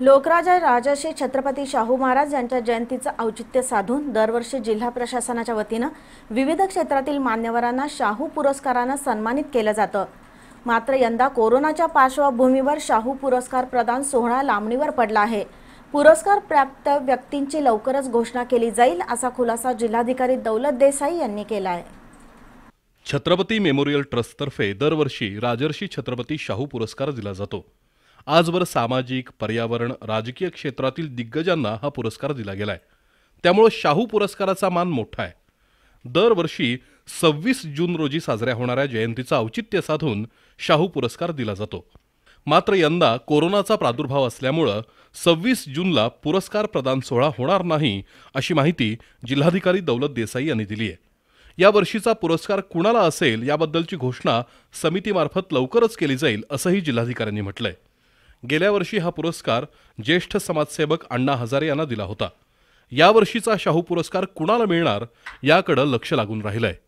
लोकराजा राजर्षी छत्रपती शाहू महाराज यांच्या जयंतीचं औचित्य साधून दरवर्षी जिल्हा प्रशासनाच्या वतीनं विविध क्षेत्रातील मान्यवरांना शाहू पुरस्कारानं सन्मानित केलं जातं मात्र यंदा कोरोनाच्या पार्श्वभूमीवर शाहू पुरस्कार प्रदान सोहळा लांबणीवर पडला आहे पुरस्कार प्राप्त व्यक्तींची लवकरच घोषणा केली जाईल असा खुलासा जिल्हाधिकारी दौलत देसाई यांनी केला आहे छत्रपती मेमोरियल ट्रस्टतर्फे दरवर्षी राजर्षी छत्रपती शाहू पुरस्कार दिला जातो आजवर सामाजिक पर्यावरण राजकीय क्षेत्रातील दिग्गजांना हा पुरस्कार दिला गेला आहे त्यामुळं शाहू पुरस्काराचा मान मोठा आहे दरवर्षी सव्वीस जून रोजी साजऱ्या होणाऱ्या जयंतीचं औचित्य साधून शाहू पुरस्कार दिला जातो मात्र यंदा कोरोनाचा प्रादुर्भाव असल्यामुळं सव्वीस जूनला पुरस्कार प्रदान सोहळा होणार नाही अशी माहिती जिल्हाधिकारी दौलत देसाई यांनी दिली आहे या वर्षीचा पुरस्कार कुणाला असेल याबद्दलची घोषणा समितीमार्फत लवकरच केली जाईल असंही जिल्हाधिकाऱ्यांनी म्हटलंय गेल्या वर्षी हा पुरस्कार ज्येष्ठ समाजसेवक अण्णा हजारे यांना दिला होता यावर्षीचा शाहू पुरस्कार कुणाला मिळणार याकडं लक्ष लागून राहिलंय